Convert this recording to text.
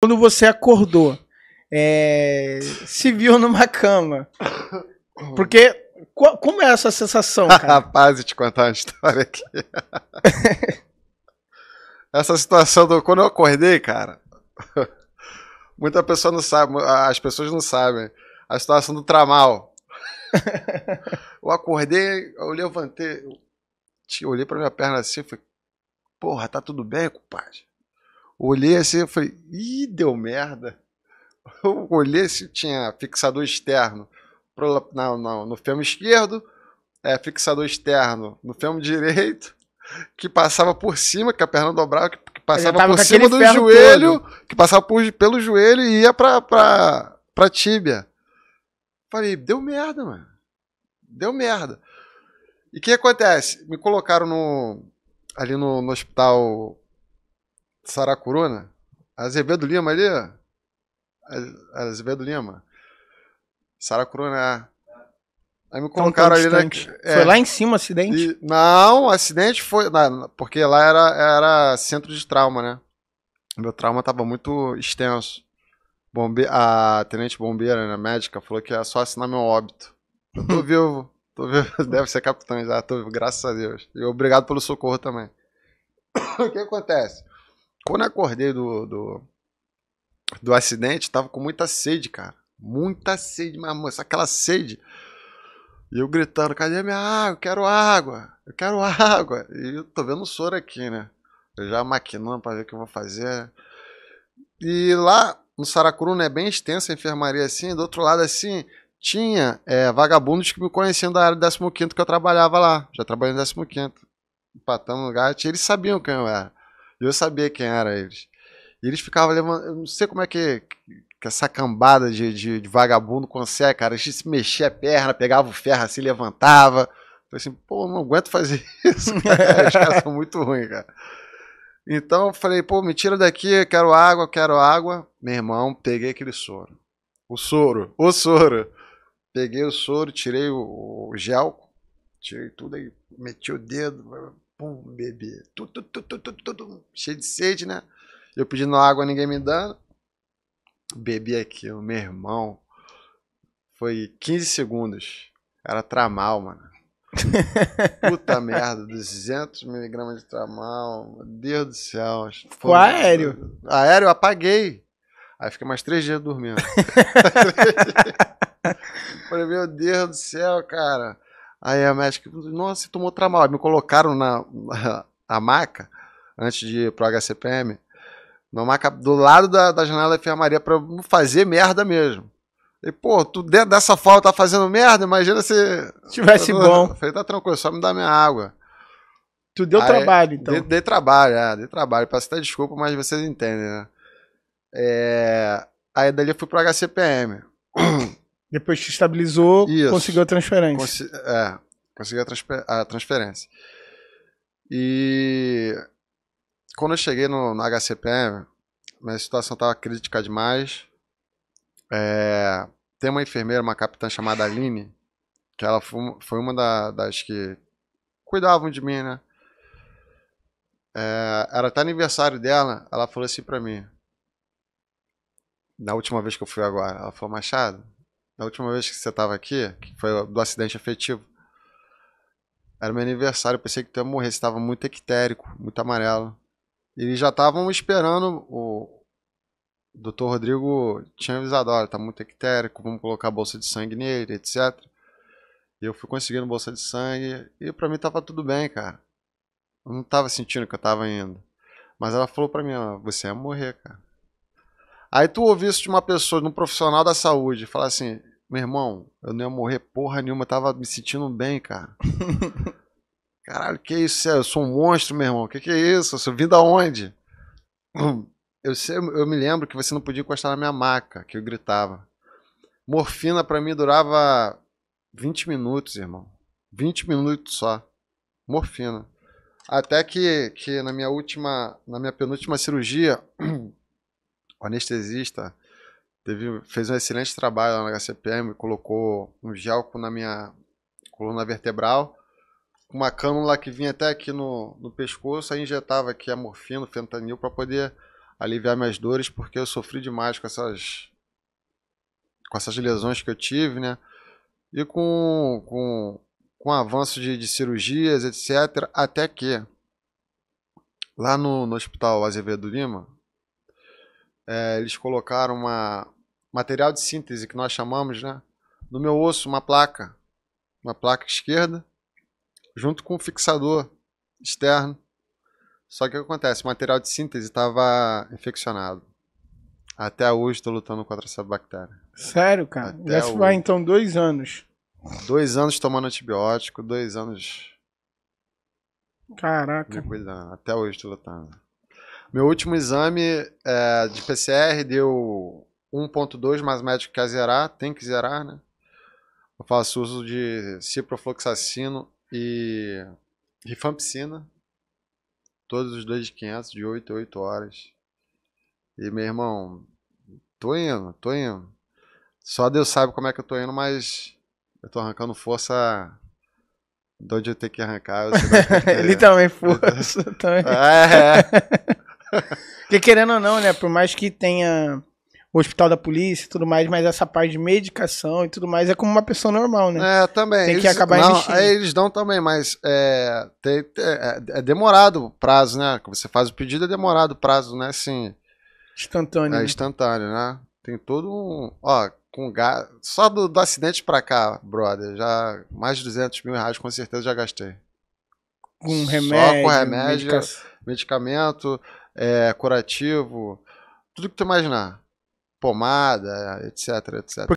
quando você acordou, é, se viu numa cama. Porque, como é essa sensação, cara? Rapaz, de te contar uma história aqui. essa situação do... Quando eu acordei, cara... Muita pessoa não sabe, as pessoas não sabem. A situação do tramal. eu acordei, eu levantei, eu olhei pra minha perna assim e falei, porra, tá tudo bem, compadre? Olhei assim, eu falei, ih, deu merda. Eu olhei se assim, tinha fixador externo pro, na, no fêmur esquerdo, é, fixador externo no fêmur direito, que passava por cima, que a perna dobrava, que, que passava por cima do joelho, todo. que passava por, pelo joelho e ia pra, pra, pra tíbia. Falei, deu merda, mano. Deu merda. E o que acontece? Me colocaram no, ali no, no hospital Saracuruna, Azevedo Lima ali, Azevedo Lima, Saracuruna. É. Aí me tá colocaram ali na, né, é, Foi lá em cima o acidente? E, não, acidente foi. Não, porque lá era, era centro de trauma, né? Meu trauma estava muito extenso. Bombe a tenente bombeira, né, médica, falou que ia é só assinar meu óbito. Eu tô vivo, tô vivo. Deve ser capitão já, tô vivo, graças a Deus. E obrigado pelo socorro também. o que acontece? Quando acordei do, do, do acidente, tava com muita sede, cara. Muita sede, mas moça, aquela sede. E eu gritando, cadê minha água? Eu quero água, eu quero água. E eu tô vendo o soro aqui, né? Eu já maquinando para ver o que eu vou fazer. E lá no Saracuruna é bem extensa a enfermaria assim, do outro lado assim, tinha é, vagabundos que me conheciam da área do 15 que eu trabalhava lá. Já trabalhei no 15. Empatando no lugar, eles sabiam quem eu era. E eu sabia quem eram eles. E eles ficavam levantando. Eu não sei como é que, que essa cambada de, de, de vagabundo consegue, é, cara. Eles se mexia a perna, pegava o ferro assim, levantava. falei assim, pô, não aguento fazer isso, cara. Os caras são muito ruins, cara. Então eu falei, pô, me tira daqui, quero água, quero água. Meu irmão, peguei aquele soro. O soro, o soro. Peguei o soro, tirei o, o gel, tirei tudo aí, meti o dedo, Pum, bebê. Tu, tu, tu, tu, tu, tu, tu. Cheio de sede, né? Eu pedindo água, ninguém me dando. Bebi aquilo, meu irmão. Foi 15 segundos. Era tramal, mano. Puta merda, 200 miligramas de tramal. Meu Deus do céu. Ficou aéreo. Aéreo, apaguei. Aí fica mais três dias dormindo. Falei, meu Deus do céu, cara. Aí a médica, nossa, você tomou tramal. Me colocaram na, a maca, antes de ir pro HCPM, na maca do lado da, da janela da enfermaria para fazer merda mesmo. E, pô, tu dentro dessa fala tá fazendo merda, imagina se... Tivesse eu, bom. falei, tá tranquilo, só me dá minha água. Tu deu Aí, trabalho, então. Dei, dei trabalho, é, dei trabalho. Peço até desculpa, mas vocês entendem, né? É... Aí dali eu fui pro HCPM. Depois que estabilizou, Isso. conseguiu a transferência. Consi é, conseguiu a, transfer a, transferência. E quando eu cheguei no, no HCPM, minha situação estava crítica demais. É, tem uma enfermeira, uma capitã chamada Aline, que ela foi, foi uma da, das que cuidavam de mim, né? É, era até aniversário dela, ela falou assim para mim. Na última vez que eu fui agora, ela falou, Machado, da última vez que você estava aqui, que foi do acidente afetivo, era meu aniversário, eu pensei que tu ia morrer, você tava muito ectérico, muito amarelo. E já estavam esperando, o Dr. Rodrigo tinha avisado, olha, tá muito ectérico, vamos colocar bolsa de sangue nele, etc. E eu fui conseguindo bolsa de sangue, e para mim tava tudo bem, cara. Eu não tava sentindo que eu tava indo. Mas ela falou para mim, ó, você ia morrer, cara. Aí tu ouviu isso de uma pessoa, de um profissional da saúde, falar assim, meu irmão, eu não ia morrer porra nenhuma, eu tava me sentindo bem, cara. Caralho, que isso? Eu sou um monstro, meu irmão. Que que é isso? Eu vim da onde? Eu, sei, eu me lembro que você não podia encostar na minha maca, que eu gritava. Morfina para mim durava 20 minutos, irmão. 20 minutos só. Morfina. Até que, que na minha última, na minha penúltima cirurgia, o anestesista teve, fez um excelente trabalho lá na HCPM, colocou um gel na minha coluna vertebral, uma cânula que vinha até aqui no, no pescoço, aí injetava aqui a morfina, o fentanil, para poder aliviar minhas dores, porque eu sofri demais com essas, com essas lesões que eu tive, né? E com, com, com avanço de, de cirurgias, etc., até que lá no, no Hospital Azevedo Lima, é, eles colocaram uma, material de síntese que nós chamamos, né? No meu osso, uma placa, uma placa esquerda, junto com um fixador externo. Só que o que acontece? O material de síntese estava infeccionado. Até hoje estou lutando contra essa bactéria. Sério, cara? Até Já se vai então dois anos. Dois anos tomando antibiótico, dois anos. Caraca. cuidando. Até hoje estou lutando. Meu último exame é, de PCR deu 1.2, mas o médico quer zerar, tem que zerar, né? Eu faço uso de ciprofloxacino e rifampicina, todos os dois de 500, de 8 a 8 horas. E, meu irmão, tô indo, tô indo. Só Deus sabe como é que eu tô indo, mas eu tô arrancando força de onde eu tenho que arrancar. Ele é. também força. também. É. Porque querendo ou não, né, por mais que tenha hospital da polícia e tudo mais, mas essa parte de medicação e tudo mais é como uma pessoa normal, né? É, também. Tem eles, que acabar não, é, eles dão também, mas é, tem, é, é, é demorado o prazo, né? Quando você faz o pedido, é demorado o prazo, né? Assim, instantâneo. É né? instantâneo, né? Tem todo um. Ó, com gás. Só do, do acidente pra cá, brother, já mais de 200 mil reais com certeza já gastei. Com remédio. Só com remédio, medicamento, é, curativo, tudo que tu imaginar pomada, etc, etc. Porque